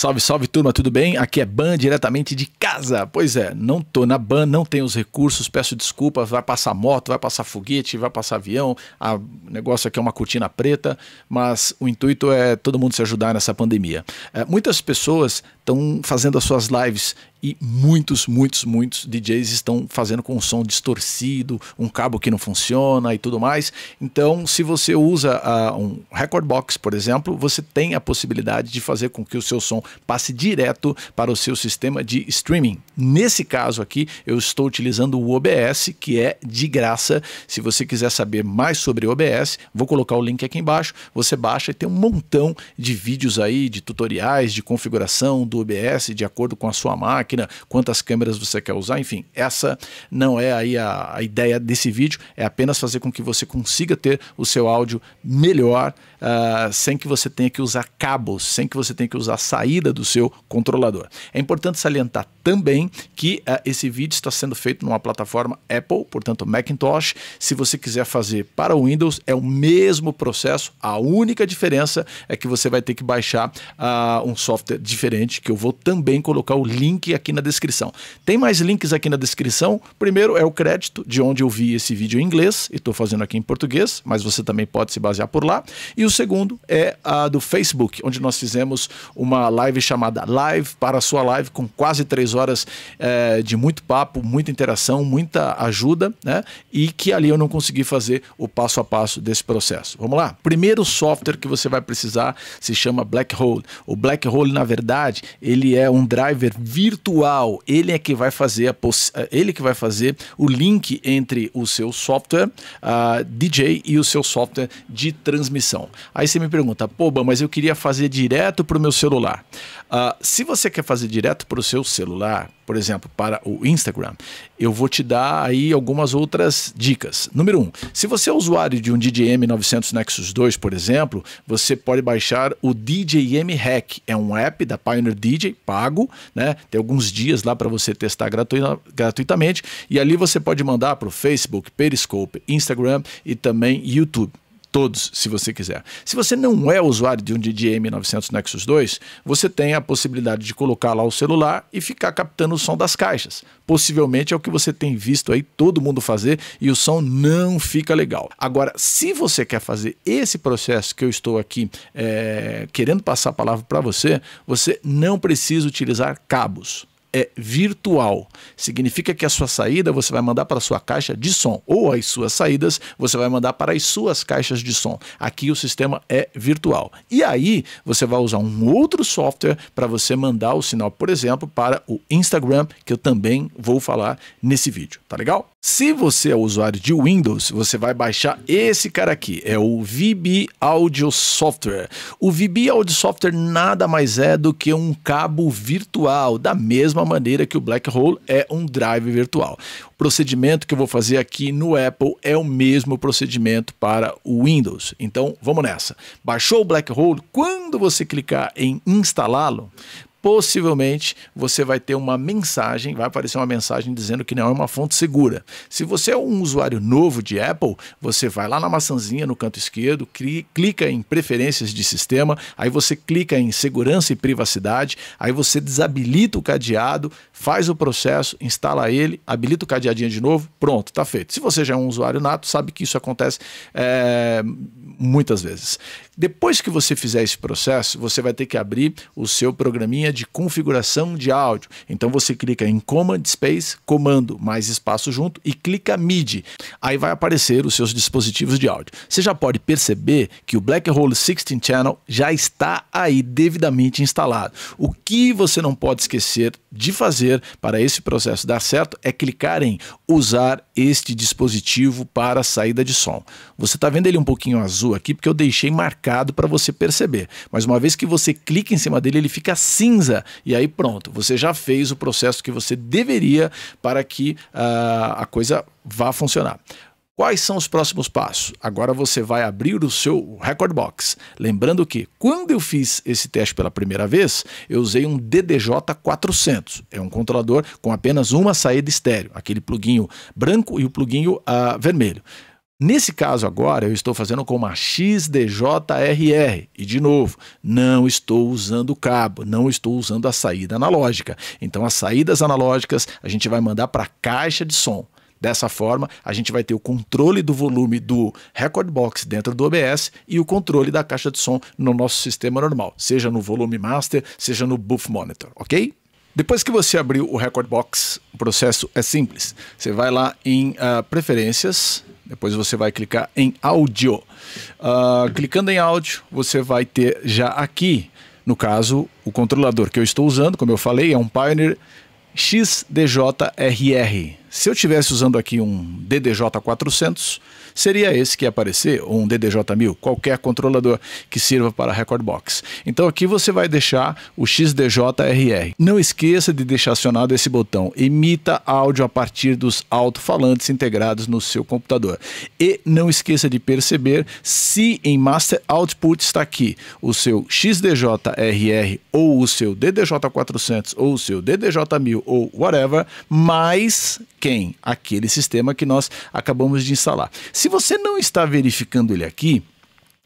Salve, salve turma, tudo bem? Aqui é Ban diretamente de casa. Pois é, não tô na Ban, não tenho os recursos, peço desculpas. Vai passar moto, vai passar foguete, vai passar avião. O negócio aqui é uma cortina preta, mas o intuito é todo mundo se ajudar nessa pandemia. É, muitas pessoas estão fazendo as suas lives e muitos, muitos, muitos DJs estão fazendo com um som distorcido, um cabo que não funciona e tudo mais. Então, se você usa uh, um record box, por exemplo, você tem a possibilidade de fazer com que o seu som passe direto para o seu sistema de streaming. Nesse caso aqui, eu estou utilizando o OBS, que é de graça. Se você quiser saber mais sobre OBS, vou colocar o link aqui embaixo. Você baixa e tem um montão de vídeos aí, de tutoriais, de configuração do do OBS de acordo com a sua máquina, quantas câmeras você quer usar, enfim, essa não é aí a, a ideia desse vídeo, é apenas fazer com que você consiga ter o seu áudio melhor uh, sem que você tenha que usar cabos, sem que você tenha que usar a saída do seu controlador. É importante salientar também que uh, esse vídeo está sendo feito numa plataforma Apple, portanto Macintosh. Se você quiser fazer para o Windows, é o mesmo processo, a única diferença é que você vai ter que baixar uh, um software diferente que eu vou também colocar o link aqui na descrição. Tem mais links aqui na descrição. Primeiro é o crédito de onde eu vi esse vídeo em inglês e estou fazendo aqui em português, mas você também pode se basear por lá. E o segundo é a do Facebook, onde nós fizemos uma live chamada Live para a sua live, com quase três horas é, de muito papo, muita interação, muita ajuda, né? E que ali eu não consegui fazer o passo a passo desse processo. Vamos lá? Primeiro software que você vai precisar se chama Black Hole. O Black Hole, na verdade, ele é um driver virtual, ele é que vai fazer eh, ele que vai fazer o link entre o seu software uh, ah, DJ e o seu software de transmissão. Aí você me pergunta, pô, mas eu queria fazer direto para o meu celular. Uh, se você quer fazer direto para o seu celular, por exemplo, para o Instagram, eu vou te dar aí algumas outras dicas. Número um, se você é usuário de um DJM 900 Nexus 2, por exemplo, você pode baixar o DJM Hack. É um app da Pioneer DJ pago, né? Tem alguns dias lá para você testar gratuita, gratuitamente e ali você pode mandar para o Facebook, Periscope, Instagram e também YouTube todos, se você quiser. Se você não é usuário de um DJM 900 Nexus 2, você tem a possibilidade de colocar lá o celular e ficar captando o som das caixas. Possivelmente é o que você tem visto aí todo mundo fazer e o som não fica legal. Agora, se você quer fazer esse processo que eu estou aqui é, querendo passar a palavra para você, você não precisa utilizar cabos é virtual. Significa que a sua saída você vai mandar para a sua caixa de som, ou as suas saídas você vai mandar para as suas caixas de som. Aqui o sistema é virtual. E aí você vai usar um outro software para você mandar o sinal, por exemplo, para o Instagram, que eu também vou falar nesse vídeo, tá legal? Se você é usuário de Windows, você vai baixar esse cara aqui, é o VB Audio Software. O VB Audio Software nada mais é do que um cabo virtual da mesma mesma maneira que o black hole é um drive virtual. O procedimento que eu vou fazer aqui no Apple é o mesmo procedimento para o Windows. Então vamos nessa. Baixou o black hole? Quando você clicar em instalá-lo, possivelmente você vai ter uma mensagem, vai aparecer uma mensagem dizendo que não é uma fonte segura. Se você é um usuário novo de Apple, você vai lá na maçãzinha no canto esquerdo, clica em preferências de sistema, aí você clica em segurança e privacidade, aí você desabilita o cadeado, faz o processo, instala ele, habilita o cadeadinho de novo, pronto, tá feito. Se você já é um usuário nato, sabe que isso acontece é, muitas vezes. Depois que você fizer esse processo, você vai ter que abrir o seu programinha linha de configuração de áudio. Então você clica em Command Space, comando mais espaço junto e clica MIDI. Aí vai aparecer os seus dispositivos de áudio. Você já pode perceber que o Black Hole 16 Channel já está aí devidamente instalado. O que você não pode esquecer de fazer para esse processo dar certo é clicar em usar este dispositivo para saída de som. Você está vendo ele um pouquinho azul aqui porque eu deixei marcado para você perceber. Mas uma vez que você clica em cima dele, ele fica assim cinza. E aí pronto, você já fez o processo que você deveria para que uh, a coisa vá funcionar. Quais são os próximos passos? Agora você vai abrir o seu record box. Lembrando que quando eu fiz esse teste pela primeira vez, eu usei um DDJ 400. É um controlador com apenas uma saída estéreo, aquele pluguinho branco e o pluguinho uh, vermelho. Nesse caso agora, eu estou fazendo com uma XDJRR. E de novo, não estou usando o cabo, não estou usando a saída analógica. Então, as saídas analógicas a gente vai mandar para a caixa de som. Dessa forma, a gente vai ter o controle do volume do record box dentro do OBS e o controle da caixa de som no nosso sistema normal, seja no volume master, seja no buff monitor, ok? Depois que você abriu o record box, o processo é simples. Você vai lá em uh, preferências, depois você vai clicar em áudio. Uh, clicando em áudio, você vai ter já aqui, no caso, o controlador que eu estou usando, como eu falei, é um Pioneer XDJRR. Se eu estivesse usando aqui um DDJ400, seria esse que ia aparecer, ou um DDJ1000, qualquer controlador que sirva para record box. Então aqui você vai deixar o XDJRR. Não esqueça de deixar acionado esse botão. Emita áudio a partir dos alto-falantes integrados no seu computador. E não esqueça de perceber se em Master Output está aqui o seu XDJRR ou o seu DDJ400 ou o seu DDJ1000 ou whatever, mais quem? Aquele sistema que nós acabamos de instalar. Se você não está verificando ele aqui,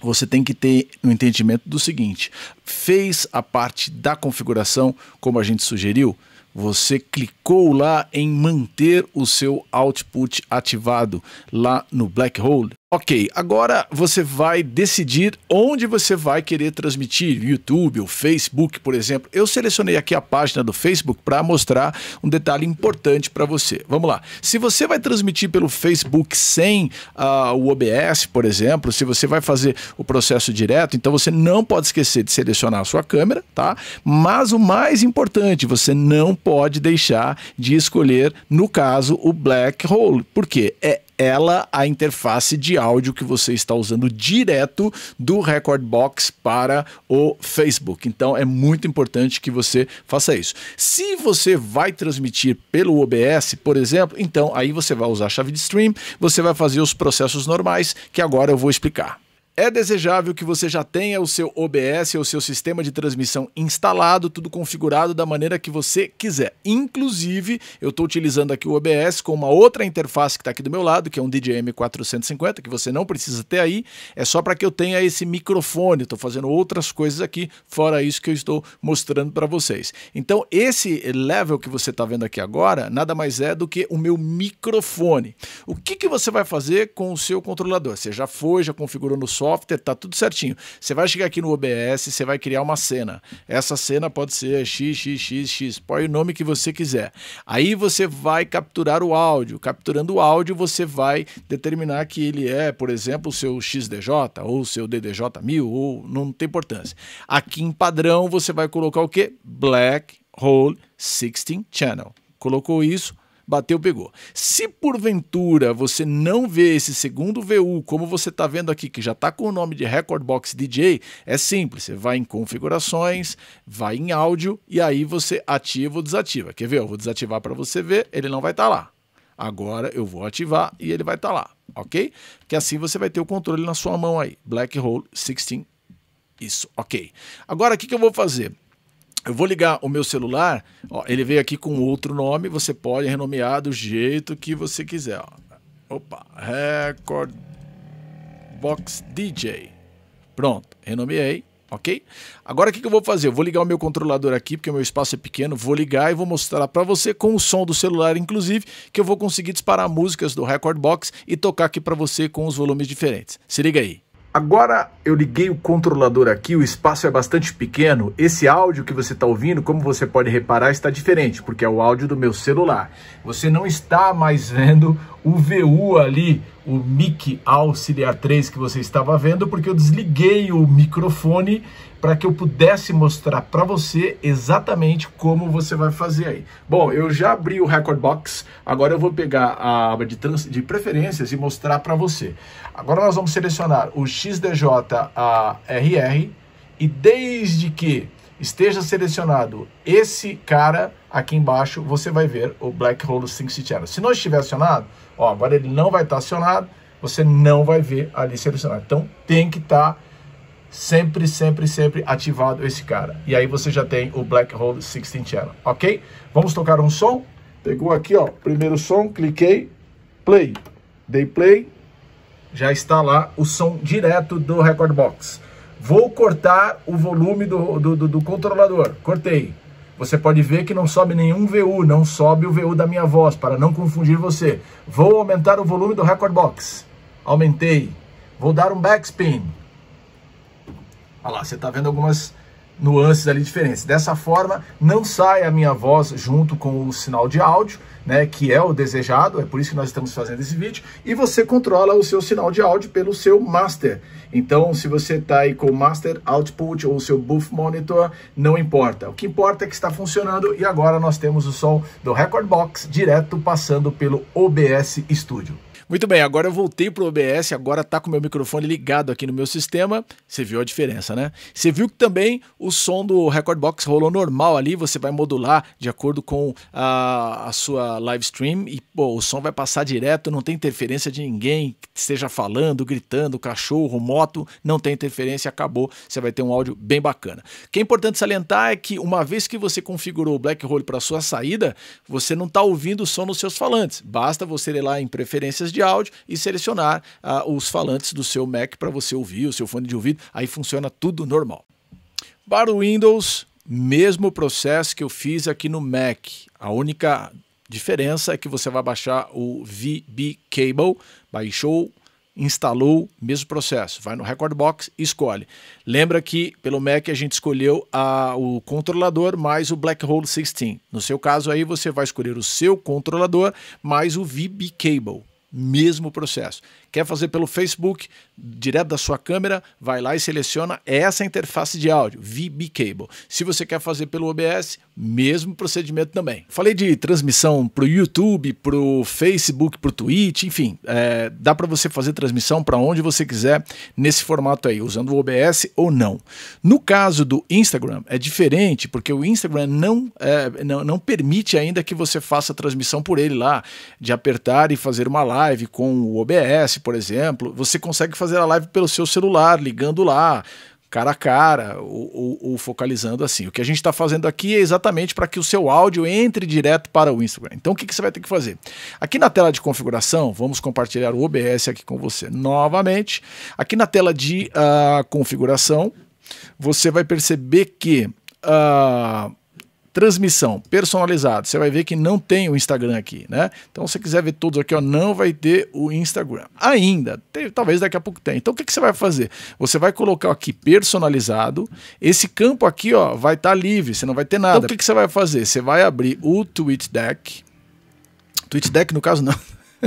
você tem que ter o um entendimento do seguinte: fez a parte da configuração como a gente sugeriu? Você clicou lá em manter o seu output ativado lá no Black Hole? Ok, agora você vai decidir onde você vai querer transmitir, YouTube ou Facebook, por exemplo. Eu selecionei aqui a página do Facebook para mostrar um detalhe importante para você. Vamos lá. Se você vai transmitir pelo Facebook sem uh, o OBS, por exemplo, se você vai fazer o processo direto, então você não pode esquecer de selecionar a sua câmera, tá? Mas o mais importante, você não pode deixar de escolher, no caso, o Black Hole, porque é ela a interface de áudio que você está usando direto do Record Box para o Facebook. Então é muito importante que você faça isso. Se você vai transmitir pelo OBS, por exemplo, então aí você vai usar a chave de stream, você vai fazer os processos normais que agora eu vou explicar. É desejável que você já tenha o seu OBS ou seu sistema de transmissão instalado, tudo configurado da maneira que você quiser. Inclusive, eu estou utilizando aqui o OBS com uma outra interface que está aqui do meu lado, que é um DJM450, que você não precisa ter aí, é só para que eu tenha esse microfone. Estou fazendo outras coisas aqui, fora isso que eu estou mostrando para vocês. Então, esse level que você está vendo aqui agora, nada mais é do que o meu microfone. O que, que você vai fazer com o seu controlador? Você já foi, já configurou no software, software, tá tudo certinho. Você vai chegar aqui no OBS, você vai criar uma cena. Essa cena pode ser xxxx, põe o nome que você quiser. Aí você vai capturar o áudio. Capturando o áudio, você vai determinar que ele é, por exemplo, o seu XDJ ou o seu DDJ1000 ou não tem importância. Aqui em padrão você vai colocar o que? Black Hole 16 Channel. Colocou isso, bateu, pegou. Se porventura você não vê esse segundo VU, como você está vendo aqui, que já está com o nome de Record Box DJ, é simples, você vai em configurações, vai em áudio e aí você ativa ou desativa. Quer ver? Eu vou desativar para você ver, ele não vai estar tá lá. Agora eu vou ativar e ele vai estar tá lá, ok? Que assim você vai ter o controle na sua mão aí. Black Hole 16, isso, ok. Agora o que, que eu vou fazer? eu vou ligar o meu celular, ó, ele veio aqui com outro nome, você pode renomear do jeito que você quiser. Ó. Opa, Record Box DJ. Pronto, renomeei, ok? Agora o que, que eu vou fazer? Eu vou ligar o meu controlador aqui, porque o meu espaço é pequeno, vou ligar e vou mostrar para você com o som do celular, inclusive, que eu vou conseguir disparar músicas do Record Box e tocar aqui para você com os volumes diferentes. Se liga aí. Agora eu liguei o controlador aqui, o espaço é bastante pequeno. Esse áudio que você está ouvindo, como você pode reparar, está diferente, porque é o áudio do meu celular. Você não está mais vendo o VU ali, o mic auxiliar 3 que você estava vendo, porque eu desliguei o microfone para que eu pudesse mostrar para você exatamente como você vai fazer aí. Bom, eu já abri o Record Box, agora eu vou pegar a aba de, de preferências e mostrar para você. Agora nós vamos selecionar o XDJ RR e desde que esteja selecionado esse cara aqui embaixo você vai ver o Black Hole do Sync Channel. Se não estiver acionado, ó, agora ele não vai estar tá acionado, você não vai ver ali selecionado. Então tem que estar tá sempre, sempre, sempre ativado esse cara. E aí você já tem o Black Hole 16 Channel, ok? Vamos tocar um som. Pegou aqui, ó, primeiro som, cliquei, play. Dei play, já está lá o som direto do Record Box. Vou cortar o volume do, do, do, do controlador. Cortei. Você pode ver que não sobe nenhum VU, não sobe o VU da minha voz, para não confundir você. Vou aumentar o volume do record box. Aumentei. Vou dar um backspin. Olha lá, você está vendo algumas nuances ali diferentes. Dessa forma, não sai a minha voz junto com o sinal de áudio, né, que é o desejado, é por isso que nós estamos fazendo esse vídeo, e você controla o seu sinal de áudio pelo seu master. Então, se você está aí com o master output ou o seu buff monitor, não importa. O que importa é que está funcionando e agora nós temos o som do Record Box direto passando pelo OBS Studio. Muito bem, agora eu voltei pro OBS, agora tá com o meu microfone ligado aqui no meu sistema. Você viu a diferença, né? Você viu que também o som do Record Box rolou normal ali, você vai modular de acordo com a, a sua live stream e pô, o som vai passar direto, não tem interferência de ninguém que esteja falando, gritando, cachorro, moto, não tem interferência, acabou. Você vai ter um áudio bem bacana. O que é importante salientar é que uma vez que você configurou o Black Hole para sua saída, você não está ouvindo o som nos seus falantes. Basta você ir lá em preferências de áudio e selecionar ah, os falantes do seu Mac para você ouvir, o seu fone de ouvido. Aí funciona tudo normal. Para o Windows, mesmo processo que eu fiz aqui no Mac. A única diferença é que você vai baixar o VB Cable, baixou, instalou, mesmo processo. Vai no Record Box e escolhe. Lembra que pelo Mac a gente escolheu a, ah, o controlador mais o Black Hole 16. No seu caso aí você vai escolher o seu controlador mais o VB Cable mesmo processo. Quer fazer pelo Facebook, direto da sua câmera, vai lá e seleciona essa interface de áudio, VB Cable. Se você quer fazer pelo OBS, mesmo procedimento também. Falei de transmissão para o YouTube, para o Facebook, para o Twitch, enfim, é, dá para você fazer transmissão para onde você quiser nesse formato aí, usando o OBS ou não. No caso do Instagram, é diferente, porque o Instagram não, é, não, não permite ainda que você faça transmissão por ele lá, de apertar e fazer uma live com o OBS, por exemplo, você consegue fazer a live pelo seu celular, ligando lá, cara a cara, ou, ou, ou focalizando assim. O que a gente está fazendo aqui é exatamente para que o seu áudio entre direto para o Instagram. Então o que, que você vai ter que fazer? Aqui na tela de configuração, vamos compartilhar o OBS aqui com você novamente. Aqui na tela de uh, configuração, você vai perceber que. Uh, transmissão personalizada. Você vai ver que não tem o Instagram aqui, né? Então, se você quiser ver todos aqui, ó, não vai ter o Instagram ainda. Tem, talvez daqui a pouco tenha. Então, o que, que você vai fazer? Você vai colocar aqui personalizado. Esse campo aqui, ó, vai estar tá livre. Você não vai ter então, nada. Então, o que, que você vai fazer? Você vai abrir o Tweet Deck no caso, não.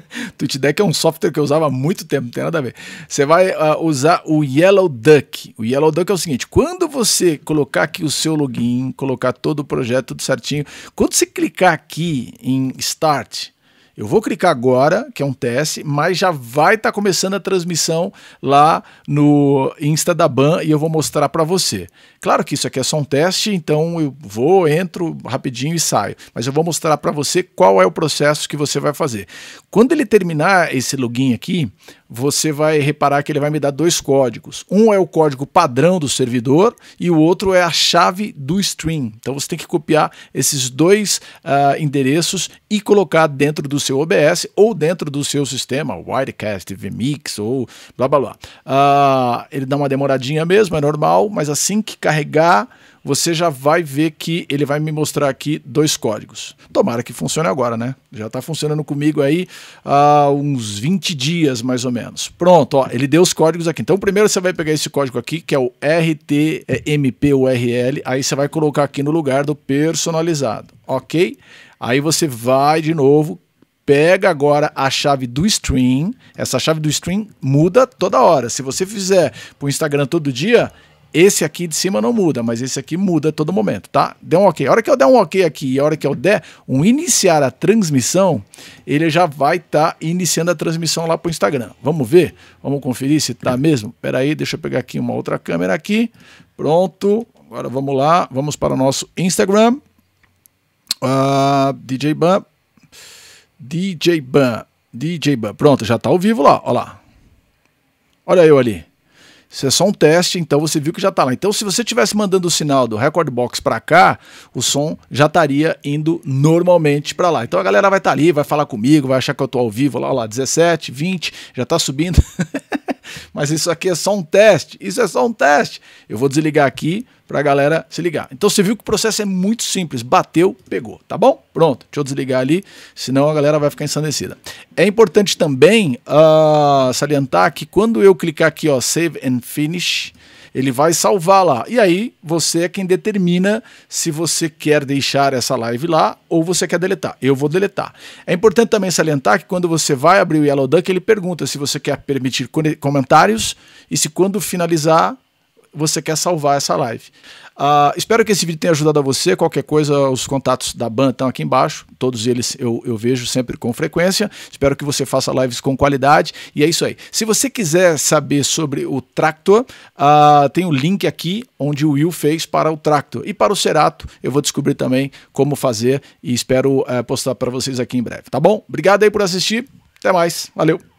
TweetDeck é um software que eu usava há muito tempo, não tem nada a ver. Você vai uh, usar o Yellow Duck. O Yellow Duck é o seguinte: quando você colocar aqui o seu login, colocar todo o projeto, tudo certinho, quando você clicar aqui em Start, eu vou clicar agora, que é um teste, mas já vai estar tá começando a transmissão lá no Insta da Ban e eu vou mostrar para você. Claro que isso aqui é só um teste, então eu vou, entro rapidinho e saio, mas eu vou mostrar para você qual é o processo que você vai fazer. Quando ele terminar esse login aqui, você vai reparar que ele vai me dar dois códigos. Um é o código padrão do servidor e o outro é a chave do stream. Então você tem que copiar esses dois uh, endereços e colocar dentro do seu OBS ou dentro do seu sistema, Wirecast, vMix ou blá blá blá. Uh, ele dá uma demoradinha mesmo, é normal, mas assim que carregar você já vai ver que ele vai me mostrar aqui dois códigos. Tomara que funcione agora, né? Já está funcionando comigo aí há uns 20 dias, mais ou menos. Pronto, ó, ele deu os códigos aqui. Então, primeiro você vai pegar esse código aqui, que é o RTMPURL, é aí você vai colocar aqui no lugar do personalizado, ok? Aí você vai de novo, pega agora a chave do stream. Essa chave do stream muda toda hora. Se você fizer para o Instagram todo dia, esse aqui de cima não muda, mas esse aqui muda a todo momento, tá? Deu um ok. A hora que eu der um ok aqui e a hora que eu der um iniciar a transmissão, ele já vai estar tá iniciando a transmissão lá para o Instagram. Vamos ver? Vamos conferir se tá mesmo? Pera aí, deixa eu pegar aqui uma outra câmera aqui. Pronto. Agora vamos lá, vamos para o nosso Instagram. Uh, ah, DJ Ban. DJ Ban. DJ Ban. Pronto, já tá ao vivo lá, olha lá. Olha eu ali. Isso é só um teste, então você viu que já está lá. Então, se você estivesse mandando o sinal do record box para cá, o som já estaria indo normalmente para lá. Então a galera vai estar tá ali, vai falar comigo, vai achar que eu estou ao vivo lá, lá, 17, 20, já está subindo. Mas isso aqui é só um teste. Isso é só um teste. Eu vou desligar aqui para a galera se ligar. Então você viu que o processo é muito simples, bateu, pegou, tá bom? Pronto, deixa eu desligar ali, senão a galera vai ficar ensandecida. É importante também uh, salientar que quando eu clicar aqui, ó, Save and Finish, ele vai salvar lá. E aí você é quem determina se você quer deixar essa live lá ou você quer deletar. Eu vou deletar. É importante também salientar que quando você vai abrir o Yellow Duck, ele pergunta se você quer permitir comentários e se quando finalizar você quer salvar essa live. Uh, espero que esse vídeo tenha ajudado a você. Qualquer coisa, os contatos da BAN estão aqui embaixo. Todos eles eu, eu vejo sempre com frequência. Espero que você faça lives com qualidade. E é isso aí. Se você quiser saber sobre o Tractor, uh, tem o um link aqui onde o Will fez para o Tractor. E para o Cerato, eu vou descobrir também como fazer e espero uh, postar para vocês aqui em breve. Tá bom? Obrigado aí por assistir. Até mais. Valeu.